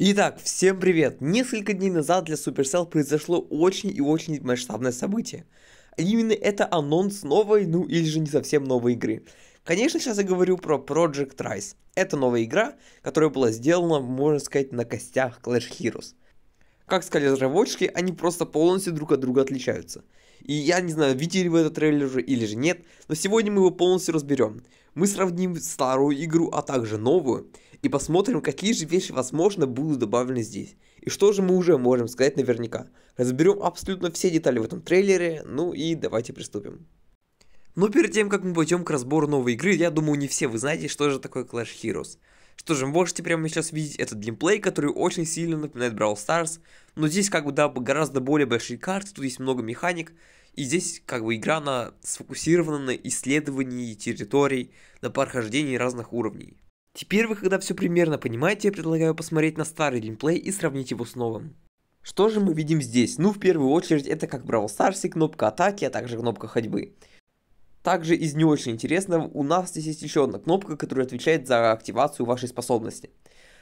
Итак, всем привет! Несколько дней назад для Supercell произошло очень и очень масштабное событие. Именно это анонс новой, ну или же не совсем новой игры. Конечно, сейчас я говорю про Project Rise. Это новая игра, которая была сделана, можно сказать, на костях Clash Heroes. Как сказали разработчики, они просто полностью друг от друга отличаются. И я не знаю, видели вы этот трейлер уже или же нет, но сегодня мы его полностью разберем. Мы сравним старую игру, а также новую, и посмотрим, какие же вещи, возможно, будут добавлены здесь. И что же мы уже можем сказать наверняка. Разберем абсолютно все детали в этом трейлере, ну и давайте приступим. Но перед тем, как мы пойдем к разбору новой игры, я думаю, не все вы знаете, что же такое Clash Heroes. Что же, можете прямо сейчас видеть этот геймплей, который очень сильно напоминает Brawl Stars, но здесь как бы да, гораздо более большие карты, тут есть много механик, и здесь как бы игра на, сфокусирована на исследовании территорий, на прохождении разных уровней. Теперь вы, когда все примерно понимаете, я предлагаю посмотреть на старый геймплей и сравнить его с новым. Что же мы видим здесь? Ну, в первую очередь, это как в Brawl кнопка атаки, а также кнопка ходьбы. Также из не очень интересного, у нас здесь есть еще одна кнопка, которая отвечает за активацию вашей способности.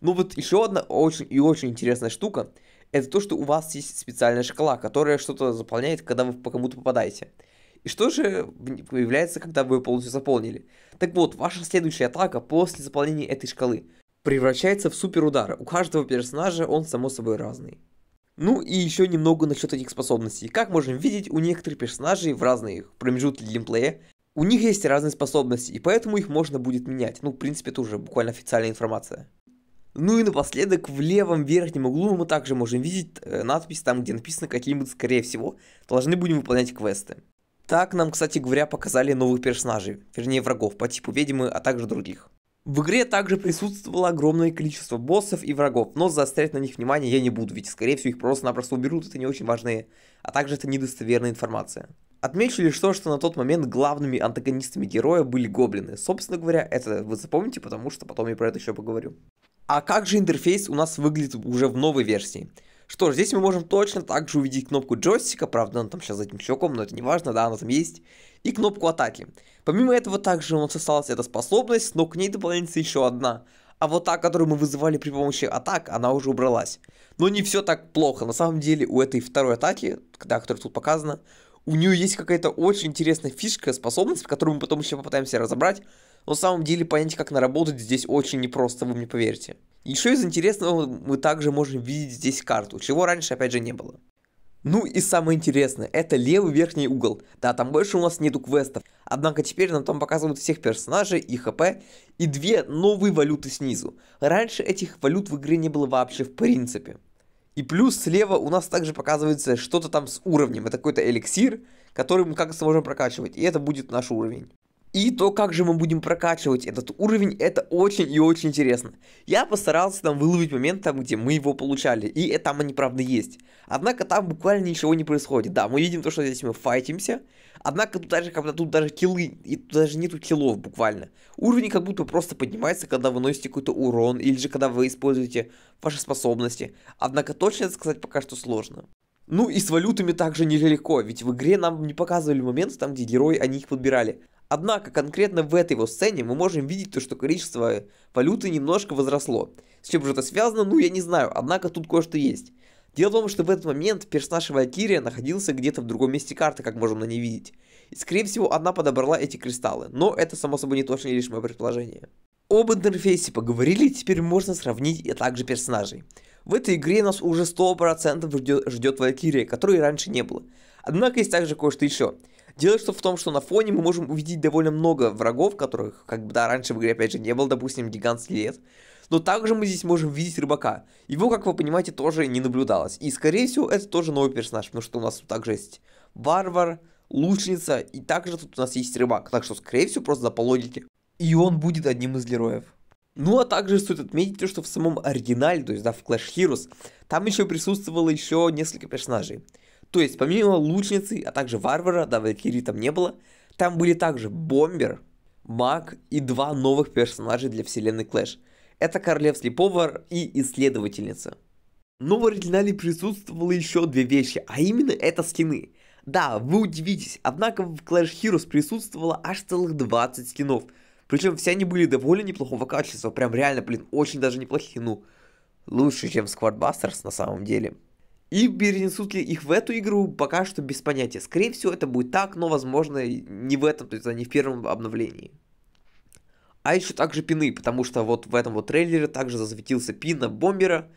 Ну вот еще одна очень и очень интересная штука, это то, что у вас есть специальная шкала, которая что-то заполняет, когда вы по кому-то попадаете. И что же появляется, когда вы ее полностью заполнили? Так вот, ваша следующая атака после заполнения этой шкалы превращается в суперудар. У каждого персонажа он само собой разный. Ну и еще немного насчет этих способностей. Как можем видеть, у некоторых персонажей в разных промежутках геймплея у них есть разные способности, и поэтому их можно будет менять. Ну, в принципе, это уже буквально официальная информация. Ну и напоследок, в левом верхнем углу мы также можем видеть э, надпись, там где написано, какие мы, скорее всего, должны будем выполнять квесты. Так нам, кстати говоря, показали новых персонажей, вернее врагов по типу ведьмы, а также других. В игре также присутствовало огромное количество боссов и врагов, но заострять на них внимание я не буду, ведь скорее всего их просто-напросто уберут, это не очень важные, а также это недостоверная информация. Отмечу лишь то, что на тот момент главными антагонистами героя были гоблины. Собственно говоря, это вы запомните, потому что потом я про это еще поговорю. А как же интерфейс у нас выглядит уже в новой версии? Что ж, здесь мы можем точно так же увидеть кнопку джойстика, правда, она там сейчас за этим чуваком, но это не важно, да, она там есть, и кнопку атаки. Помимо этого, также у нас осталась эта способность, но к ней дополняется еще одна. А вот та, которую мы вызывали при помощи атак, она уже убралась. Но не все так плохо. На самом деле у этой второй атаки, да, которая тут показана, у нее есть какая-то очень интересная фишка, способность, которую мы потом еще попытаемся разобрать. На самом деле понять, как наработать здесь очень непросто, вы мне поверьте. Еще из интересного мы также можем видеть здесь карту, чего раньше опять же не было. Ну и самое интересное, это левый верхний угол. Да, там больше у нас нету квестов. Однако теперь нам там показывают всех персонажей и хп, и две новые валюты снизу. Раньше этих валют в игре не было вообще в принципе. И плюс слева у нас также показывается что-то там с уровнем. Это какой-то эликсир, который мы как-то сможем прокачивать. И это будет наш уровень. И то, как же мы будем прокачивать этот уровень, это очень и очень интересно. Я постарался там выловить момент, там, где мы его получали, и это там они, правда, есть. Однако там буквально ничего не происходит. Да, мы видим то, что здесь мы файтимся, однако тут даже, когда тут даже киллы, и тут даже нету киллов буквально. Уровень как будто просто поднимается, когда вы носите какой-то урон, или же когда вы используете ваши способности. Однако точно это сказать пока что сложно. Ну и с валютами также нелегко, ведь в игре нам не показывали моменты там, где герои, они их подбирали. Однако конкретно в этой его сцене мы можем видеть то, что количество валюты немножко возросло. С чем же это связано, ну я не знаю, однако тут кое-что есть. Дело в том, что в этот момент персонаж Валькирия находился где-то в другом месте карты, как можем на ней видеть. И скорее всего она подобрала эти кристаллы, но это само собой не точно лишь мое предположение. Об интерфейсе поговорили, теперь можно сравнить и также персонажей. В этой игре нас уже 100% ждет, ждет Валькирия, которой раньше не было. Однако есть также кое-что еще. Дело что в том, что на фоне мы можем увидеть довольно много врагов, которых, как бы, да, раньше в игре, опять же, не было, допустим, гигант скелет. Но также мы здесь можем видеть рыбака. Его, как вы понимаете, тоже не наблюдалось. И, скорее всего, это тоже новый персонаж, потому что у нас тут также есть варвар, лучница, и также тут у нас есть рыбак. Так что, скорее всего, просто заполодите. И он будет одним из героев. Ну а также стоит отметить то, что в самом оригинале, то есть да, в Clash Heroes, там еще присутствовало еще несколько персонажей. То есть, помимо лучницы, а также варвара, да, Валькирии там не было, там были также бомбер, маг и два новых персонажа для вселенной Клэш. Это королевский повар и исследовательница. Но в оригинале присутствовало еще две вещи, а именно это скины. Да, вы удивитесь, однако в Clash Heroes присутствовало аж целых 20 скинов. Причем все они были довольно неплохого качества, прям реально, блин, очень даже неплохие, ну, лучше, чем Squadbusters на самом деле. И перенесут ли их в эту игру, пока что без понятия. Скорее всего, это будет так, но, возможно, не в этом, то есть, не в первом обновлении. А еще также пины, потому что вот в этом вот трейлере также засветился пин на бомбера.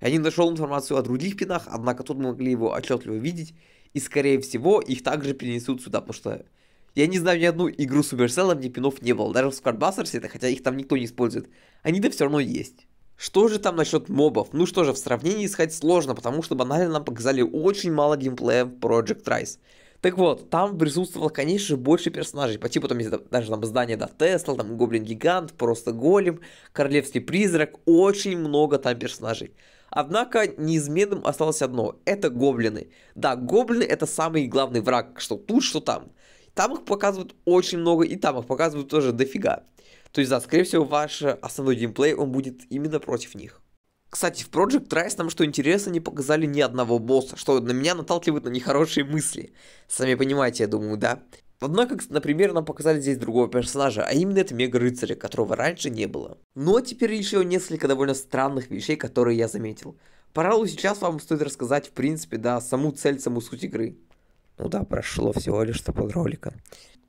Я не нашел информацию о других пинах, однако тут мы могли его отчетливо видеть. И, скорее всего, их также перенесут сюда, потому что я не знаю ни одну игру Суперселла, где пинов не было. Даже в Squadbusters это, хотя их там никто не использует. Они-то все равно есть. Что же там насчет мобов? Ну что же, в сравнении искать сложно, потому что банально нам показали очень мало геймплея в Project Rise. Так вот, там присутствовало, конечно же, больше персонажей, по типу там есть даже там здание до Тесла, там Гоблин-гигант, просто Голем, Королевский призрак, очень много там персонажей. Однако неизменным осталось одно, это гоблины. Да, гоблины это самый главный враг, что тут, что там. Там их показывают очень много, и там их показывают тоже дофига. То есть, да, скорее всего, ваш э, основной геймплей, он будет именно против них. Кстати, в Project Rise нам, что интересно, не показали ни одного босса, что на меня наталкивает на нехорошие мысли. Сами понимаете, я думаю, да? Однако, например, нам показали здесь другого персонажа, а именно это мега-рыцаря, которого раньше не было. Ну а теперь еще несколько довольно странных вещей, которые я заметил. Пожалуй, сейчас вам стоит рассказать, в принципе, да, саму цель, саму суть игры. Ну да, прошло всего лишь что под ролика.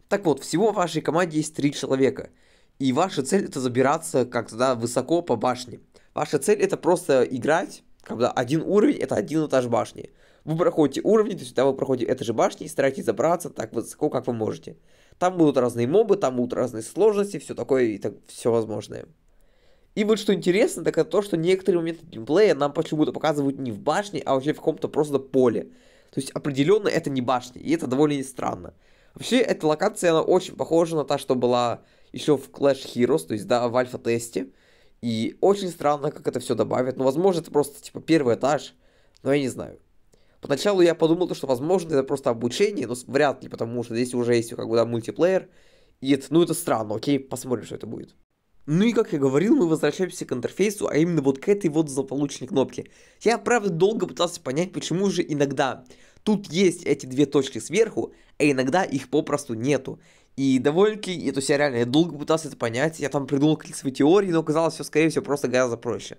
Так вот, всего в вашей команде есть три человека – и ваша цель это забираться как-то да, высоко по башне. Ваша цель это просто играть, когда один уровень это один этаж башни. Вы проходите уровни, то есть да, вы проходите этаж башни и стараетесь забраться так высоко, как вы можете. Там будут разные мобы, там будут разные сложности, все такое и так все возможное. И вот что интересно, так это то, что некоторые моменты геймплея нам почему-то показывают не в башне, а вообще в каком-то просто поле. То есть определенно это не башня, и это довольно странно. Вообще, эта локация, она очень похожа на та, что была еще в Clash Heroes, то есть, да, в альфа-тесте. И очень странно, как это все добавят. Ну, возможно, это просто, типа, первый этаж, но я не знаю. Поначалу я подумал, что, возможно, это просто обучение, но вряд ли, потому что здесь уже есть как бы, да, мультиплеер. И это, ну, это странно, окей, посмотрим, что это будет. Ну и как я говорил, мы возвращаемся к интерфейсу, а именно вот к этой вот заполученной кнопке. Я правда долго пытался понять, почему же иногда тут есть эти две точки сверху, а иногда их попросту нету. И довольно-таки, то есть я реально я долго пытался это понять, я там придумал свои теории, но оказалось все, скорее всего, просто гораздо проще.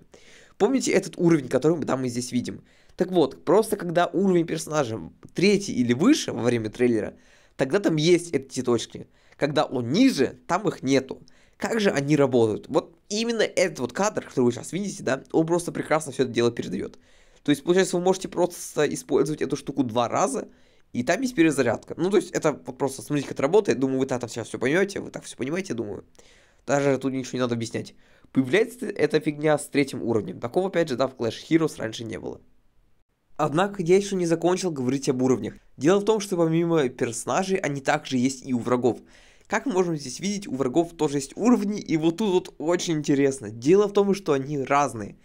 Помните этот уровень, который мы там и здесь видим? Так вот, просто когда уровень персонажа третий или выше во время трейлера, тогда там есть эти точки. Когда он ниже, там их нету. Как же они работают? Вот именно этот вот кадр, который вы сейчас видите, да, он просто прекрасно все это дело передает. То есть, получается, вы можете просто использовать эту штуку два раза, и там есть перезарядка. Ну, то есть, это вот просто смотрите, как это работает. Думаю, вы там сейчас все поймете, вы так все понимаете, думаю. Даже тут ничего не надо объяснять. Появляется эта фигня с третьим уровнем. Такого, опять же, да, в Clash Heroes раньше не было. Однако я еще не закончил говорить об уровнях. Дело в том, что помимо персонажей, они также есть и у врагов. Как мы можем здесь видеть, у врагов тоже есть уровни, и вот тут вот очень интересно. Дело в том, что они разные.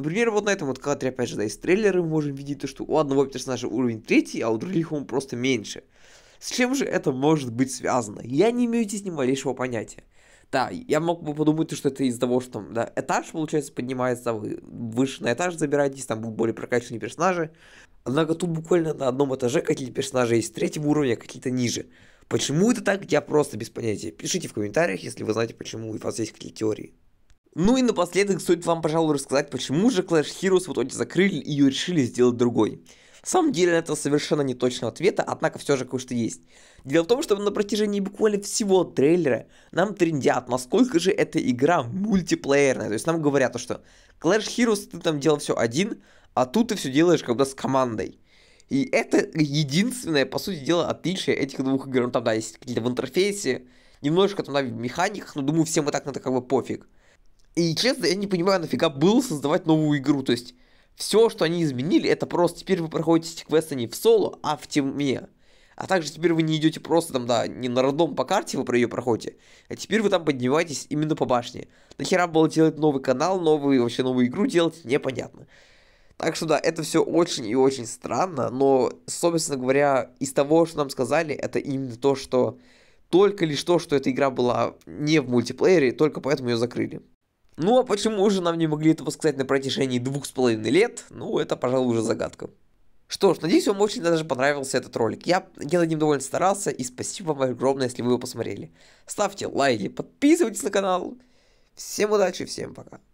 Например, вот на этом вот кадре, опять же, да, из трейлера мы можем видеть то, что у одного персонажа уровень третий, а у других он просто меньше. С чем же это может быть связано? Я не имею здесь ни малейшего понятия. Да, я мог бы подумать, что это из-за того, что там, да, этаж, получается, поднимается, вы выше на этаж забираетесь, там будут более прокачанные персонажи. Однако тут буквально на одном этаже какие-то персонажи есть третьего уровня, а какие-то ниже. Почему это так, я просто без понятия. Пишите в комментариях, если вы знаете, почему у вас есть какие-то теории. Ну и напоследок стоит вам, пожалуй, рассказать, почему же Clash Heroes в итоге закрыли и ее решили сделать другой. На самом деле это совершенно не точного ответа, однако все же кое-что есть. Дело в том, что на протяжении буквально всего трейлера нам трендят, насколько же эта игра мультиплеерная. То есть нам говорят, что Clash Heroes ты там делал все один, а тут ты все делаешь когда с командой. И это единственное, по сути дела, отличие этих двух игр. Ну там, да, есть какие-то в интерфейсе, немножко там, да, в механиках, но думаю, всем и так на это как бы пофиг. И честно, я не понимаю, нафига было создавать новую игру. То есть, все, что они изменили, это просто теперь вы проходите эти квесты не в соло, а в темне. А также теперь вы не идете просто там, да, не на родном по карте вы про ее проходите, а теперь вы там поднимаетесь именно по башне. Нахера было делать новый канал, новую вообще новую игру делать, непонятно. Так что да, это все очень и очень странно, но, собственно говоря, из того, что нам сказали, это именно то, что только лишь то, что эта игра была не в мультиплеере, только поэтому ее закрыли. Ну а почему же нам не могли этого сказать на протяжении двух с половиной лет? Ну, это, пожалуй, уже загадка. Что ж, надеюсь, вам очень даже понравился этот ролик. Я, я над ним довольно старался, и спасибо вам огромное, если вы его посмотрели. Ставьте лайки, подписывайтесь на канал. Всем удачи, всем пока.